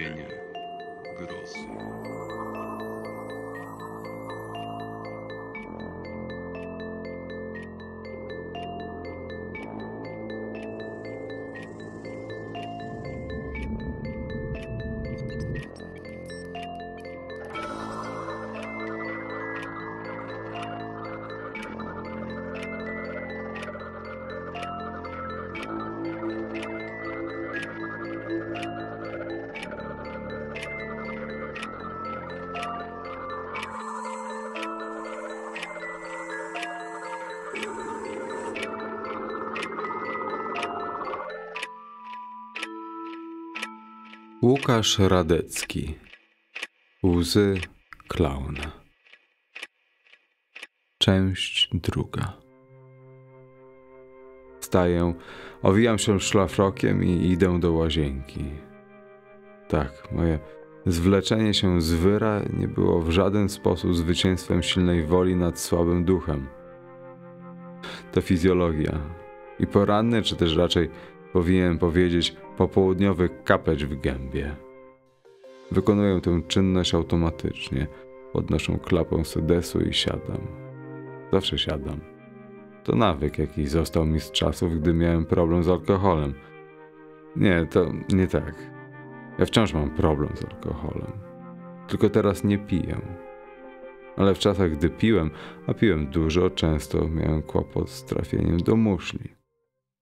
nie, nie. Łukasz Radecki Łzy klauna Część druga Wstaję, owijam się szlafrokiem i idę do łazienki. Tak, moje zwleczenie się z wyra nie było w żaden sposób zwycięstwem silnej woli nad słabym duchem. To fizjologia. I poranny, czy też raczej powinienem powiedzieć popołudniowy kapeć w gębie. Wykonuję tę czynność automatycznie. Podnoszę klapę sedesu i siadam. Zawsze siadam. To nawyk, jaki został mi z czasów, gdy miałem problem z alkoholem. Nie, to nie tak. Ja wciąż mam problem z alkoholem. Tylko teraz nie piję. Ale w czasach, gdy piłem, a piłem dużo, często miałem kłopot z trafieniem do muszli.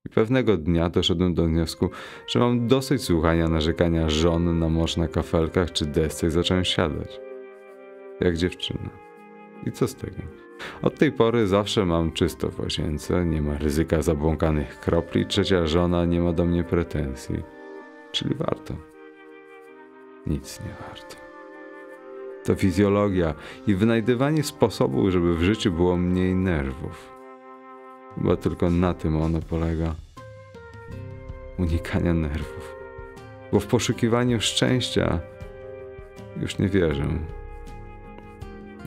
I pewnego dnia doszedłem do wniosku, że mam dosyć słuchania narzekania żon na mąż na kafelkach czy desce i zacząłem siadać. Jak dziewczyna. I co z tego? Od tej pory zawsze mam czysto w łazience, nie ma ryzyka zabłąkanych kropli, trzecia żona nie ma do mnie pretensji. Czyli warto. Nic nie warto. To fizjologia i wynajdywanie sposobu, żeby w życiu było mniej nerwów bo tylko na tym ono polega. Unikania nerwów. Bo w poszukiwaniu szczęścia już nie wierzę.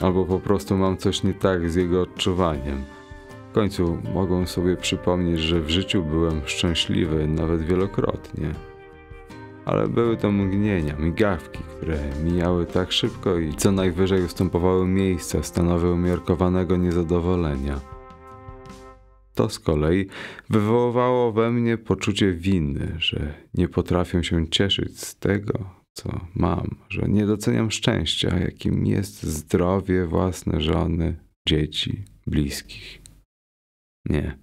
Albo po prostu mam coś nie tak z jego odczuwaniem. W końcu mogą sobie przypomnieć, że w życiu byłem szczęśliwy nawet wielokrotnie. Ale były to mgnienia, migawki, które mijały tak szybko i co najwyżej ustępowały miejsca stanowy umiarkowanego niezadowolenia to z kolei wywoływało we mnie poczucie winy, że nie potrafię się cieszyć z tego, co mam, że nie doceniam szczęścia, jakim jest zdrowie własne żony, dzieci, bliskich. Nie.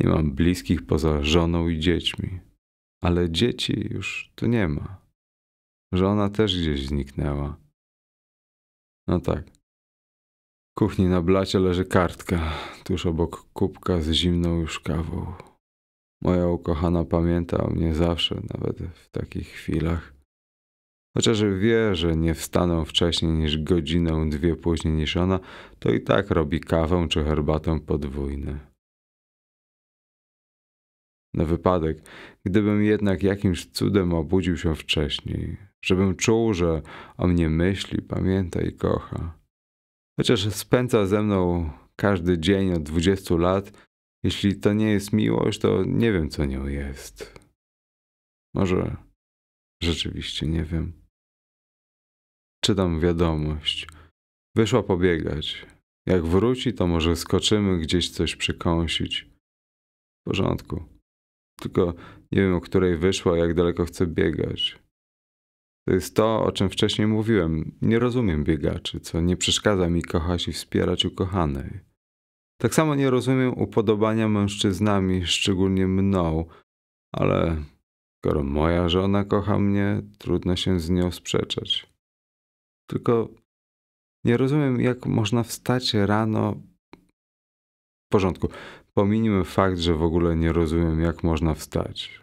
Nie mam bliskich poza żoną i dziećmi, ale dzieci już tu nie ma. Żona też gdzieś zniknęła. No tak kuchni na blacie leży kartka, tuż obok kubka z zimną już kawą. Moja ukochana pamięta o mnie zawsze, nawet w takich chwilach. Chociaż wie, że nie wstanę wcześniej niż godzinę, dwie później niż ona, to i tak robi kawę czy herbatę podwójne. Na wypadek, gdybym jednak jakimś cudem obudził się wcześniej, żebym czuł, że o mnie myśli, pamięta i kocha. Chociaż spędza ze mną każdy dzień od 20 lat, jeśli to nie jest miłość, to nie wiem, co nią jest. Może rzeczywiście nie wiem. Czytam wiadomość. Wyszła pobiegać. Jak wróci, to może skoczymy gdzieś coś przykąsić. W porządku. Tylko nie wiem, o której wyszła, jak daleko chce biegać. To jest to, o czym wcześniej mówiłem. Nie rozumiem biegaczy, co nie przeszkadza mi kochać i wspierać ukochanej. Tak samo nie rozumiem upodobania mężczyznami, szczególnie mną, ale skoro moja żona kocha mnie, trudno się z nią sprzeczać. Tylko nie rozumiem, jak można wstać rano. W porządku, pominijmy fakt, że w ogóle nie rozumiem, jak można wstać.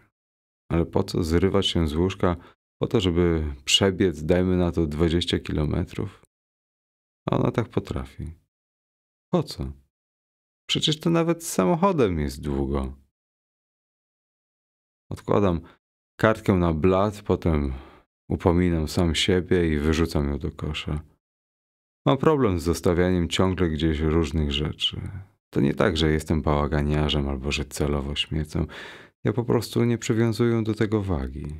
Ale po co zrywać się z łóżka po to, żeby przebiec, dajmy na to 20 kilometrów? A ona tak potrafi. Po co? Przecież to nawet z samochodem jest długo. Odkładam kartkę na blat, potem upominam sam siebie i wyrzucam ją do kosza. Mam problem z zostawianiem ciągle gdzieś różnych rzeczy. To nie tak, że jestem bałaganiarzem albo że celowo śmiecę. Ja po prostu nie przywiązuję do tego wagi.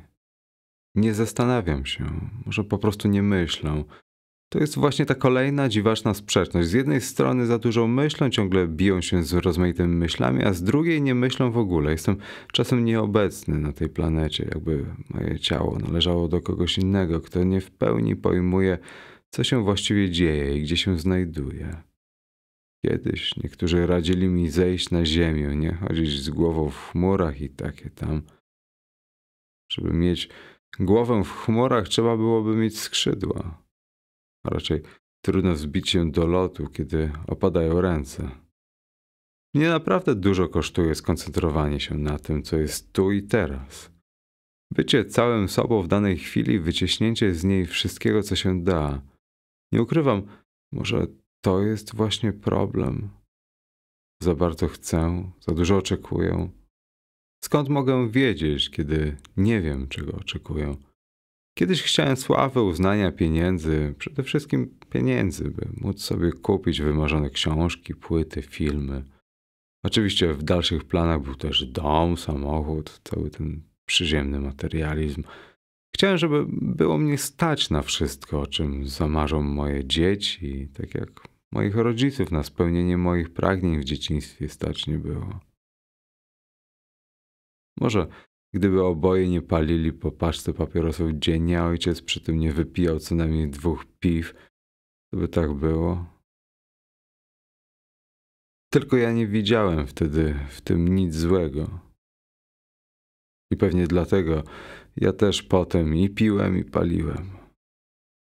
Nie zastanawiam się, może po prostu nie myślą. To jest właśnie ta kolejna dziwaczna sprzeczność. Z jednej strony za dużo myślą, ciągle biją się z rozmaitymi myślami, a z drugiej nie myślą w ogóle. Jestem czasem nieobecny na tej planecie, jakby moje ciało należało do kogoś innego, kto nie w pełni pojmuje, co się właściwie dzieje i gdzie się znajduje. Kiedyś niektórzy radzili mi zejść na ziemię, nie chodzić z głową w chmurach i takie tam, żeby mieć Głowę w chmurach trzeba byłoby mieć skrzydła. A raczej trudno wzbić się do lotu, kiedy opadają ręce. Mnie naprawdę dużo kosztuje skoncentrowanie się na tym, co jest tu i teraz. Bycie całym sobą w danej chwili, wycieśnięcie z niej wszystkiego, co się da. Nie ukrywam, może to jest właśnie problem. Za bardzo chcę, za dużo oczekuję, Skąd mogę wiedzieć, kiedy nie wiem, czego oczekuję? Kiedyś chciałem sławy, uznania, pieniędzy, przede wszystkim pieniędzy, by móc sobie kupić wymarzone książki, płyty, filmy. Oczywiście w dalszych planach był też dom, samochód, cały ten przyziemny materializm. Chciałem, żeby było mnie stać na wszystko, o czym zamarzą moje dzieci, tak jak moich rodziców na spełnienie moich pragnień w dzieciństwie stać nie było. Może gdyby oboje nie palili po paczce papierosów dziennie, a ojciec przy tym nie wypijał co najmniej dwóch piw, to by tak było. Tylko ja nie widziałem wtedy w tym nic złego. I pewnie dlatego ja też potem i piłem, i paliłem.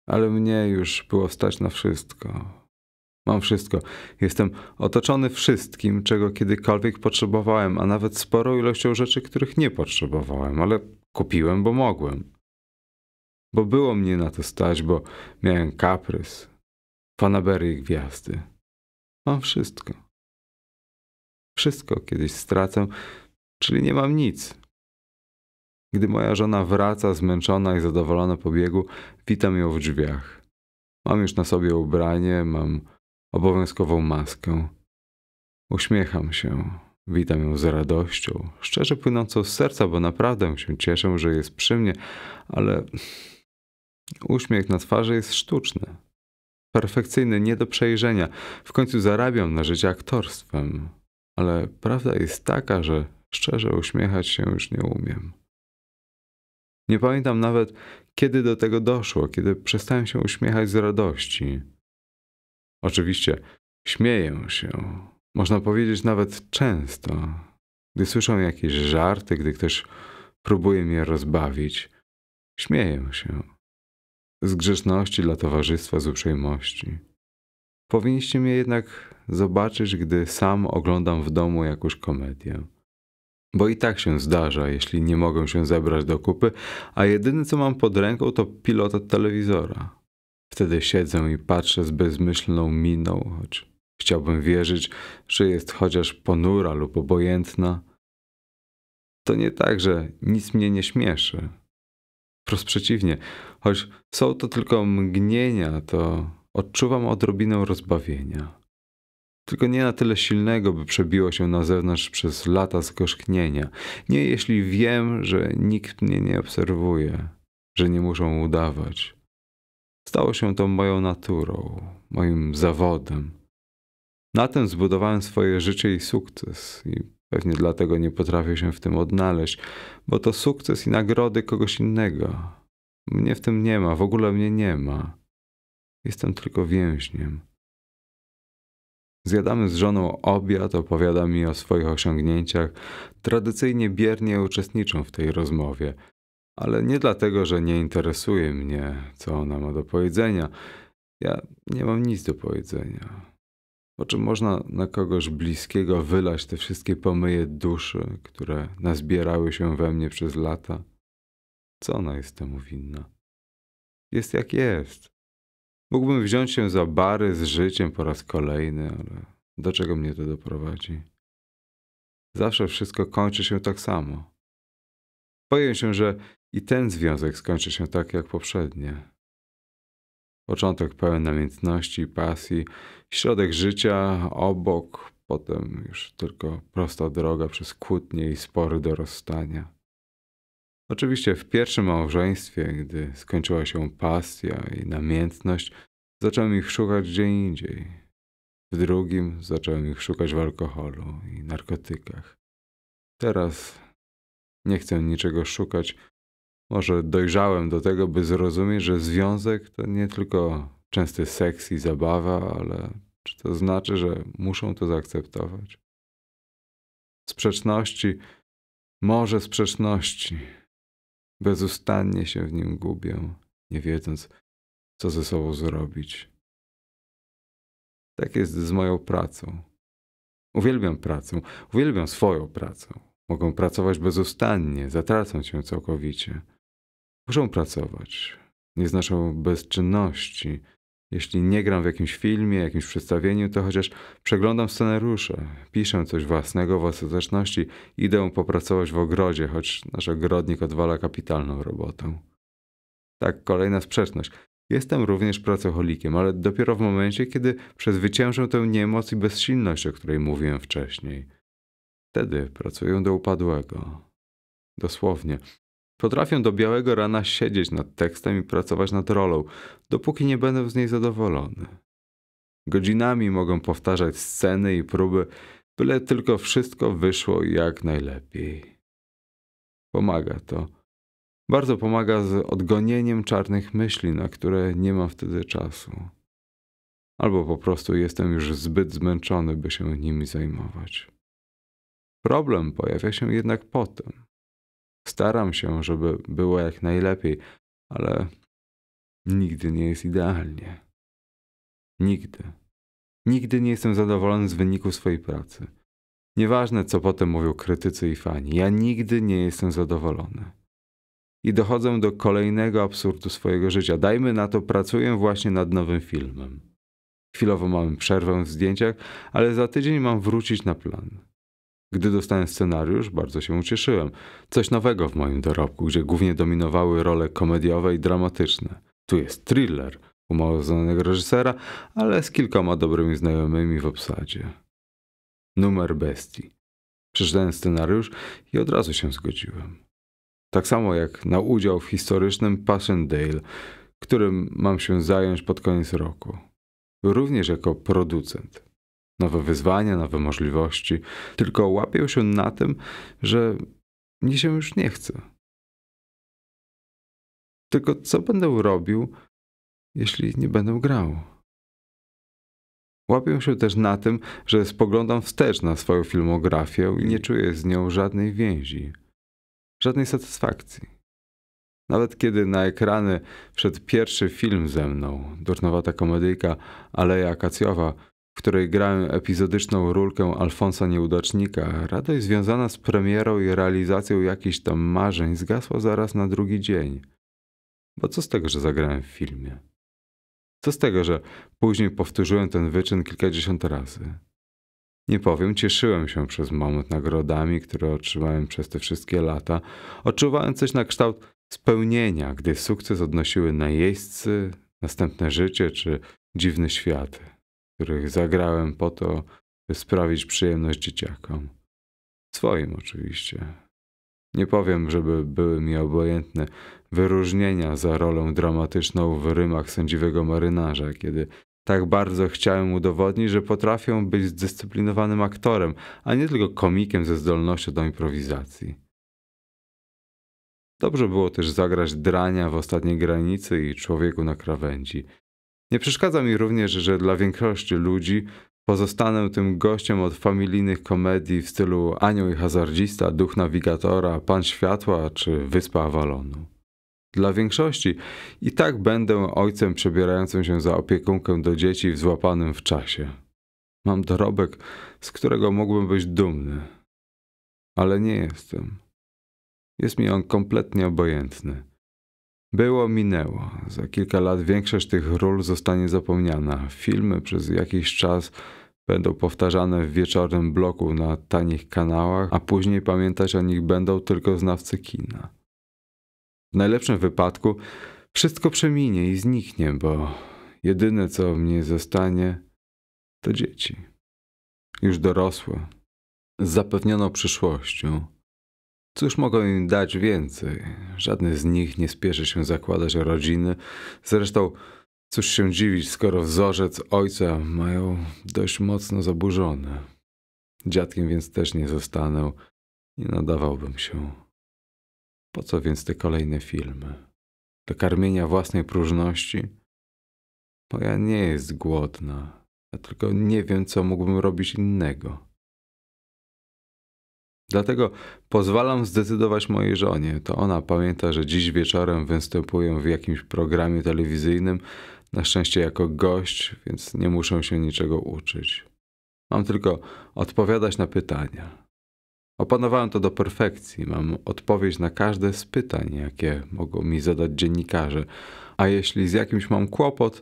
Ale mnie już było stać na wszystko. Mam wszystko. Jestem otoczony wszystkim, czego kiedykolwiek potrzebowałem, a nawet sporą ilością rzeczy, których nie potrzebowałem, ale kupiłem, bo mogłem. Bo było mnie na to stać, bo miałem kaprys, fanaberie i gwiazdy. Mam wszystko. Wszystko kiedyś stracę, czyli nie mam nic. Gdy moja żona wraca zmęczona i zadowolona po biegu, witam ją w drzwiach. Mam już na sobie ubranie, mam obowiązkową maskę. Uśmiecham się, witam ją z radością, szczerze płynącą z serca, bo naprawdę się cieszę, że jest przy mnie, ale uśmiech na twarzy jest sztuczny. Perfekcyjny, nie do przejrzenia. W końcu zarabiam na życie aktorstwem. Ale prawda jest taka, że szczerze uśmiechać się już nie umiem. Nie pamiętam nawet, kiedy do tego doszło, kiedy przestałem się uśmiechać z radości. Oczywiście śmieję się, można powiedzieć nawet często, gdy słyszę jakieś żarty, gdy ktoś próbuje mnie rozbawić, śmieję się. Z grzeczności dla towarzystwa, z uprzejmości. Powinniście mnie jednak zobaczyć, gdy sam oglądam w domu jakąś komedię. Bo i tak się zdarza, jeśli nie mogę się zebrać do kupy, a jedyne co mam pod ręką to pilota telewizora. Wtedy siedzę i patrzę z bezmyślną miną, choć chciałbym wierzyć, że jest chociaż ponura lub obojętna. To nie tak, że nic mnie nie śmieszy. Wprost przeciwnie, choć są to tylko mgnienia, to odczuwam odrobinę rozbawienia. Tylko nie na tyle silnego, by przebiło się na zewnątrz przez lata zgorzknienia. Nie jeśli wiem, że nikt mnie nie obserwuje, że nie muszą udawać Stało się to moją naturą, moim zawodem. Na tym zbudowałem swoje życie i sukces, i pewnie dlatego nie potrafię się w tym odnaleźć, bo to sukces i nagrody kogoś innego. Mnie w tym nie ma, w ogóle mnie nie ma. Jestem tylko więźniem. Zjadamy z żoną obiad, opowiada mi o swoich osiągnięciach. Tradycyjnie biernie uczestniczą w tej rozmowie ale nie dlatego, że nie interesuje mnie, co ona ma do powiedzenia. Ja nie mam nic do powiedzenia. O czym można na kogoś bliskiego wylać te wszystkie pomyje duszy, które nazbierały się we mnie przez lata? Co ona jest temu winna? Jest jak jest. Mógłbym wziąć się za bary z życiem po raz kolejny, ale do czego mnie to doprowadzi? Zawsze wszystko kończy się tak samo. Boję się, że i ten związek skończy się tak jak poprzednie. Początek pełen namiętności i pasji, środek życia obok, potem już tylko prosta droga przez kłótnie i spory do rozstania. Oczywiście w pierwszym małżeństwie, gdy skończyła się pasja i namiętność, zacząłem ich szukać gdzie indziej. W drugim zacząłem ich szukać w alkoholu i narkotykach. Teraz nie chcę niczego szukać, może dojrzałem do tego, by zrozumieć, że związek to nie tylko częsty seks i zabawa, ale czy to znaczy, że muszą to zaakceptować? Sprzeczności, może sprzeczności. Bezustannie się w nim gubię, nie wiedząc, co ze sobą zrobić. Tak jest z moją pracą. Uwielbiam pracę, uwielbiam swoją pracę. Mogą pracować bezustannie, zatracą się całkowicie. Muszą pracować. Nie znoszą bezczynności. Jeśli nie gram w jakimś filmie, jakimś przedstawieniu, to chociaż przeglądam scenariusze, piszę coś własnego w ostateczności, idę popracować w ogrodzie, choć nasz ogrodnik odwala kapitalną robotę. Tak, kolejna sprzeczność. Jestem również pracocholikiem, ale dopiero w momencie, kiedy przezwyciężę tę niemoc i bezsilność, o której mówiłem wcześniej. Wtedy pracuję do upadłego. Dosłownie, Potrafię do białego rana siedzieć nad tekstem i pracować nad rolą, dopóki nie będę z niej zadowolony. Godzinami mogę powtarzać sceny i próby, byle tylko wszystko wyszło jak najlepiej. Pomaga to. Bardzo pomaga z odgonieniem czarnych myśli, na które nie mam wtedy czasu. Albo po prostu jestem już zbyt zmęczony, by się nimi zajmować. Problem pojawia się jednak potem staram się, żeby było jak najlepiej, ale nigdy nie jest idealnie. Nigdy. Nigdy nie jestem zadowolony z wyniku swojej pracy. Nieważne, co potem mówią krytycy i fani, ja nigdy nie jestem zadowolony. I dochodzę do kolejnego absurdu swojego życia. Dajmy na to, pracuję właśnie nad nowym filmem. Chwilowo mam przerwę w zdjęciach, ale za tydzień mam wrócić na plan. Gdy dostałem scenariusz, bardzo się ucieszyłem. Coś nowego w moim dorobku, gdzie głównie dominowały role komediowe i dramatyczne. Tu jest thriller u mało znanego reżysera, ale z kilkoma dobrymi znajomymi w obsadzie. Numer bestii. Przeczytałem scenariusz i od razu się zgodziłem. Tak samo jak na udział w historycznym Passchendaele, którym mam się zająć pod koniec roku. Również jako producent nowe wyzwania, nowe możliwości, tylko łapię się na tym, że nie się już nie chce. Tylko co będę robił, jeśli nie będę grał? Łapię się też na tym, że spoglądam wstecz na swoją filmografię i nie czuję z nią żadnej więzi, żadnej satysfakcji. Nawet kiedy na ekrany wszedł pierwszy film ze mną, durnowata komedyjka Aleja Akacjowa, której grałem epizodyczną rulkę Alfonsa Nieudacznika, radość związana z premierą i realizacją jakichś tam marzeń zgasła zaraz na drugi dzień. Bo co z tego, że zagrałem w filmie? Co z tego, że później powtórzyłem ten wyczyn kilkadziesiąt razy? Nie powiem, cieszyłem się przez moment nagrodami, które otrzymałem przez te wszystkie lata. Odczuwałem coś na kształt spełnienia, gdy sukces odnosiły najeźdźcy, następne życie czy dziwne światy których zagrałem po to, by sprawić przyjemność dzieciakom. Swoim oczywiście. Nie powiem, żeby były mi obojętne wyróżnienia za rolę dramatyczną w rymach sędziwego marynarza, kiedy tak bardzo chciałem udowodnić, że potrafię być zdyscyplinowanym aktorem, a nie tylko komikiem ze zdolnością do improwizacji. Dobrze było też zagrać drania w ostatniej granicy i człowieku na krawędzi. Nie przeszkadza mi również, że dla większości ludzi pozostanę tym gościem od familijnych komedii w stylu Anioł i Hazardzista, Duch Nawigatora, Pan Światła czy Wyspa Awalonu. Dla większości i tak będę ojcem przebierającym się za opiekunkę do dzieci w złapanym w czasie. Mam dorobek, z którego mógłbym być dumny. Ale nie jestem. Jest mi on kompletnie obojętny. Było, minęło. Za kilka lat większość tych ról zostanie zapomniana. Filmy przez jakiś czas będą powtarzane w wieczornym bloku na tanich kanałach, a później pamiętać o nich będą tylko znawcy kina. W najlepszym wypadku wszystko przeminie i zniknie, bo jedyne co mnie zostanie to dzieci. Już dorosłe, z zapewnioną przyszłością. Cóż mogą im dać więcej? Żadny z nich nie spieszy się zakładać rodziny. Zresztą, cóż się dziwić, skoro wzorzec ojca mają dość mocno zaburzony. Dziadkiem więc też nie zostanę. Nie nadawałbym się. Po co więc te kolejne filmy? Do karmienia własnej próżności? Moja nie jest głodna. Ja tylko nie wiem, co mógłbym robić innego. Dlatego pozwalam zdecydować mojej żonie. To ona pamięta, że dziś wieczorem występuję w jakimś programie telewizyjnym, na szczęście jako gość, więc nie muszę się niczego uczyć. Mam tylko odpowiadać na pytania. Opanowałem to do perfekcji. Mam odpowiedź na każde z pytań, jakie mogą mi zadać dziennikarze. A jeśli z jakimś mam kłopot,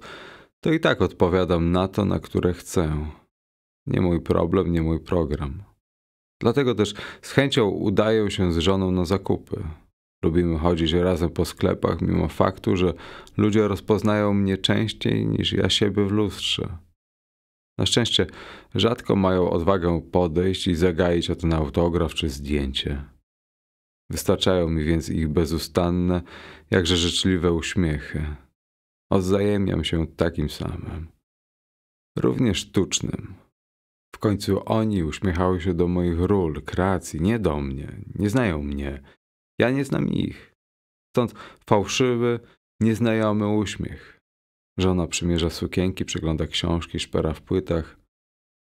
to i tak odpowiadam na to, na które chcę. Nie mój problem, nie mój program. Dlatego też z chęcią udaję się z żoną na zakupy. Lubimy chodzić razem po sklepach, mimo faktu, że ludzie rozpoznają mnie częściej niż ja siebie w lustrze. Na szczęście rzadko mają odwagę podejść i zagaić o ten autograf czy zdjęcie. Wystarczają mi więc ich bezustanne, jakże życzliwe uśmiechy. Odzajemniam się takim samym, również sztucznym. W końcu oni uśmiechały się do moich ról, kreacji, nie do mnie. Nie znają mnie. Ja nie znam ich. Stąd fałszywy, nieznajomy uśmiech. Żona przymierza sukienki, przegląda książki, szpera w płytach.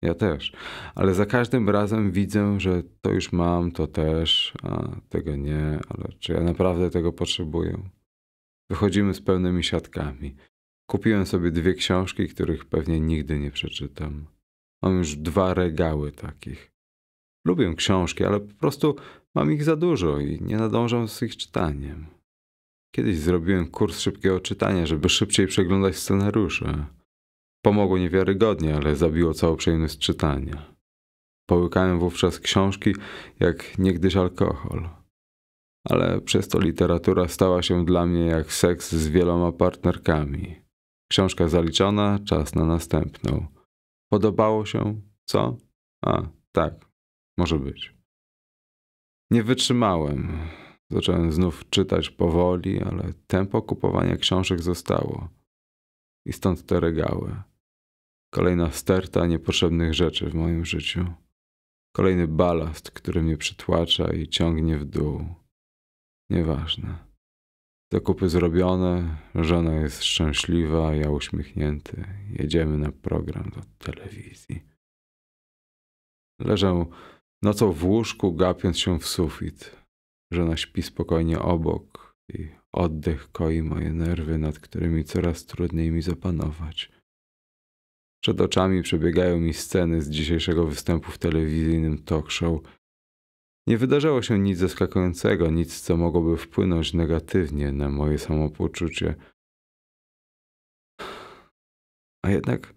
Ja też. Ale za każdym razem widzę, że to już mam, to też, a tego nie, ale czy ja naprawdę tego potrzebuję? Wychodzimy z pełnymi siatkami. Kupiłem sobie dwie książki, których pewnie nigdy nie przeczytam. Mam już dwa regały takich. Lubię książki, ale po prostu mam ich za dużo i nie nadążam z ich czytaniem. Kiedyś zrobiłem kurs szybkiego czytania, żeby szybciej przeglądać scenariusze. Pomogło niewiarygodnie, ale zabiło całą przyjemność czytania. Połykałem wówczas książki jak niegdyś alkohol. Ale przez to literatura stała się dla mnie jak seks z wieloma partnerkami. Książka zaliczona, czas na następną. Podobało się? Co? A, tak, może być. Nie wytrzymałem. Zacząłem znów czytać powoli, ale tempo kupowania książek zostało. I stąd te regały. Kolejna sterta niepotrzebnych rzeczy w moim życiu. Kolejny balast, który mnie przytłacza i ciągnie w dół. Nieważne. Zakupy zrobione, żona jest szczęśliwa, ja uśmiechnięty. Jedziemy na program do telewizji. Leżę nocą w łóżku, gapiąc się w sufit. Żona śpi spokojnie obok i oddech koi moje nerwy, nad którymi coraz trudniej mi zapanować. Przed oczami przebiegają mi sceny z dzisiejszego występu w telewizyjnym talk show nie wydarzało się nic zaskakującego, nic, co mogłoby wpłynąć negatywnie na moje samopoczucie. A jednak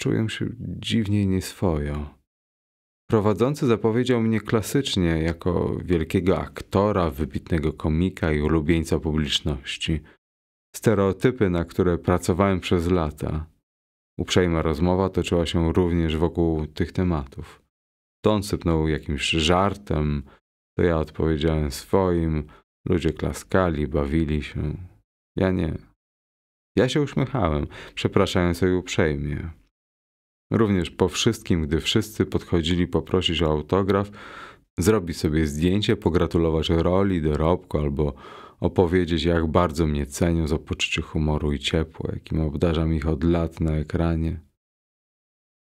czuję się dziwnie nieswojo. Prowadzący zapowiedział mnie klasycznie jako wielkiego aktora, wybitnego komika i ulubieńca publiczności. Stereotypy, na które pracowałem przez lata. Uprzejma rozmowa toczyła się również wokół tych tematów. To on sypnął jakimś żartem, to ja odpowiedziałem swoim. Ludzie klaskali, bawili się. Ja nie. Ja się uśmiechałem, przepraszając jej uprzejmie. Również po wszystkim, gdy wszyscy podchodzili poprosić o autograf, zrobić sobie zdjęcie, pogratulować roli, dorobku albo opowiedzieć, jak bardzo mnie cenią za poczucie humoru i ciepła, jakim obdarzam ich od lat na ekranie.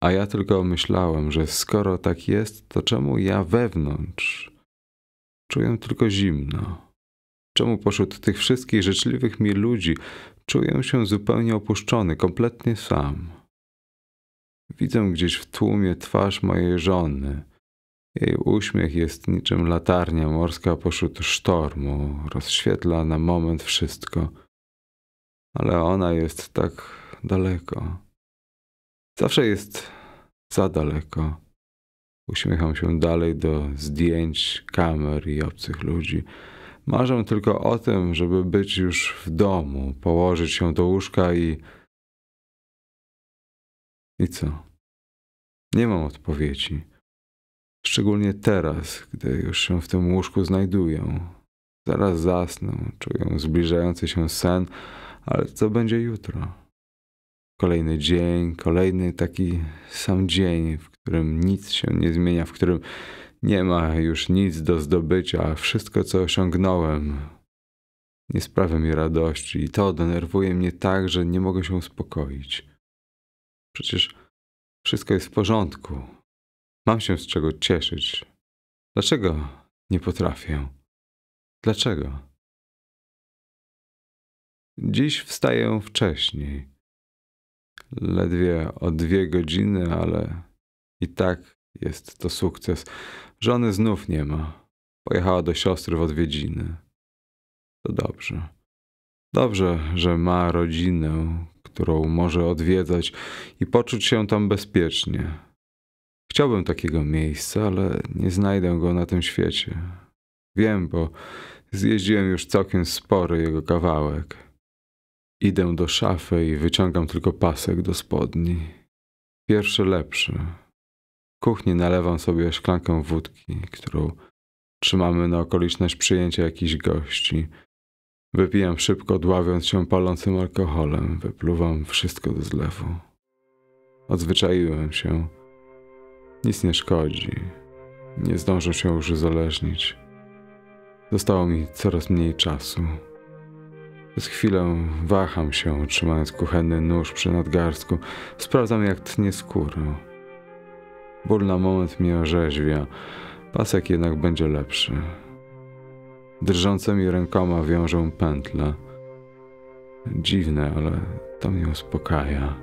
A ja tylko myślałem, że skoro tak jest, to czemu ja wewnątrz czuję tylko zimno? Czemu pośród tych wszystkich życzliwych mi ludzi czuję się zupełnie opuszczony, kompletnie sam? Widzę gdzieś w tłumie twarz mojej żony. Jej uśmiech jest niczym latarnia morska pośród sztormu, rozświetla na moment wszystko. Ale ona jest tak daleko Zawsze jest za daleko. Uśmiecham się dalej do zdjęć, kamer i obcych ludzi. Marzę tylko o tym, żeby być już w domu, położyć się do łóżka i. I co? Nie mam odpowiedzi. Szczególnie teraz, gdy już się w tym łóżku znajduję. Zaraz zasnę, czuję zbliżający się sen, ale co będzie jutro? Kolejny dzień, kolejny taki sam dzień, w którym nic się nie zmienia, w którym nie ma już nic do zdobycia. Wszystko, co osiągnąłem, nie sprawia mi radości i to denerwuje mnie tak, że nie mogę się uspokoić. Przecież wszystko jest w porządku. Mam się z czego cieszyć. Dlaczego nie potrafię? Dlaczego? Dziś wstaję wcześniej ledwie o dwie godziny, ale i tak jest to sukces. Żony znów nie ma. Pojechała do siostry w odwiedziny. To dobrze. Dobrze, że ma rodzinę, którą może odwiedzać i poczuć się tam bezpiecznie. Chciałbym takiego miejsca, ale nie znajdę go na tym świecie. Wiem, bo zjeździłem już całkiem spory jego kawałek. Idę do szafy i wyciągam tylko pasek do spodni. Pierwszy lepszy. W kuchni nalewam sobie szklankę wódki, którą trzymamy na okoliczność przyjęcia jakichś gości. Wypijam szybko, dławiąc się palącym alkoholem, wypluwam wszystko do zlewu. Odzwyczaiłem się. Nic nie szkodzi. Nie zdążę się już uzależnić. Zostało mi coraz mniej czasu. Przez chwilę waham się, trzymając kuchenny nóż przy nadgarstku. Sprawdzam, jak tnie skórę. Ból na moment mnie orzeźwia, pasek jednak będzie lepszy. Drżącymi rękoma wiążę pętle. Dziwne, ale to mnie uspokaja.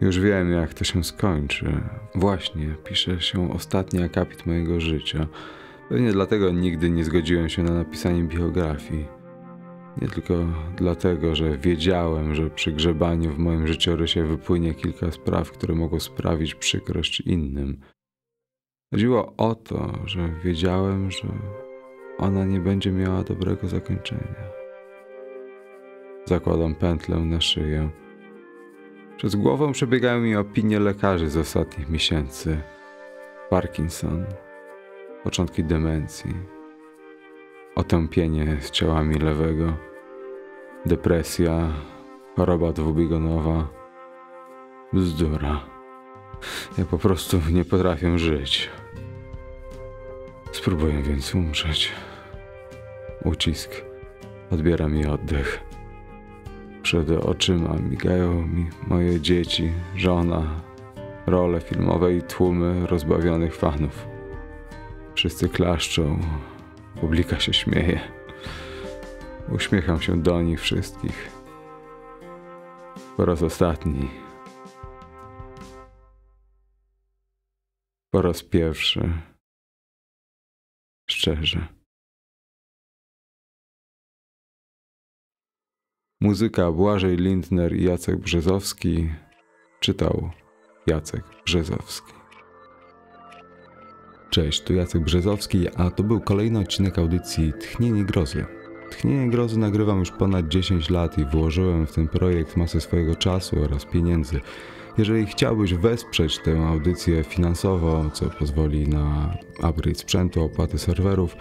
Już wiem, jak to się skończy. Właśnie pisze się ostatni akapit mojego życia. Pewnie dlatego nigdy nie zgodziłem się na napisanie biografii. Nie tylko dlatego, że wiedziałem, że przy grzebaniu w moim życiorysie wypłynie kilka spraw, które mogą sprawić przykrość innym. Chodziło o to, że wiedziałem, że ona nie będzie miała dobrego zakończenia. Zakładam pętlę na szyję. Przez głową przebiegają mi opinie lekarzy z ostatnich miesięcy. Parkinson, początki demencji, otępienie z ciałami lewego, depresja, choroba dwubiegunowa, bzdura. Ja po prostu nie potrafię żyć. Spróbuję więc umrzeć. Ucisk odbiera mi oddech. Przed oczyma migają mi moje dzieci, żona, role filmowe i tłumy rozbawionych fanów. Wszyscy klaszczą, Publika się śmieje. Uśmiecham się do nich wszystkich. Po raz ostatni. Po raz pierwszy. Szczerze. Muzyka Błażej Lindner i Jacek Brzezowski czytał Jacek Brzezowski. Cześć, tu Jacek Brzezowski, a to był kolejny odcinek audycji Tchnienie Grozy. Tchnienie Grozy nagrywam już ponad 10 lat i włożyłem w ten projekt masę swojego czasu oraz pieniędzy. Jeżeli chciałbyś wesprzeć tę audycję finansowo, co pozwoli na upgrade sprzętu, opłaty serwerów,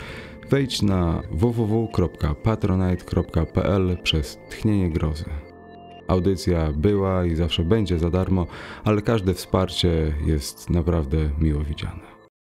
wejdź na www.patronite.pl przez Tchnienie Grozy. Audycja była i zawsze będzie za darmo, ale każde wsparcie jest naprawdę miło widziane.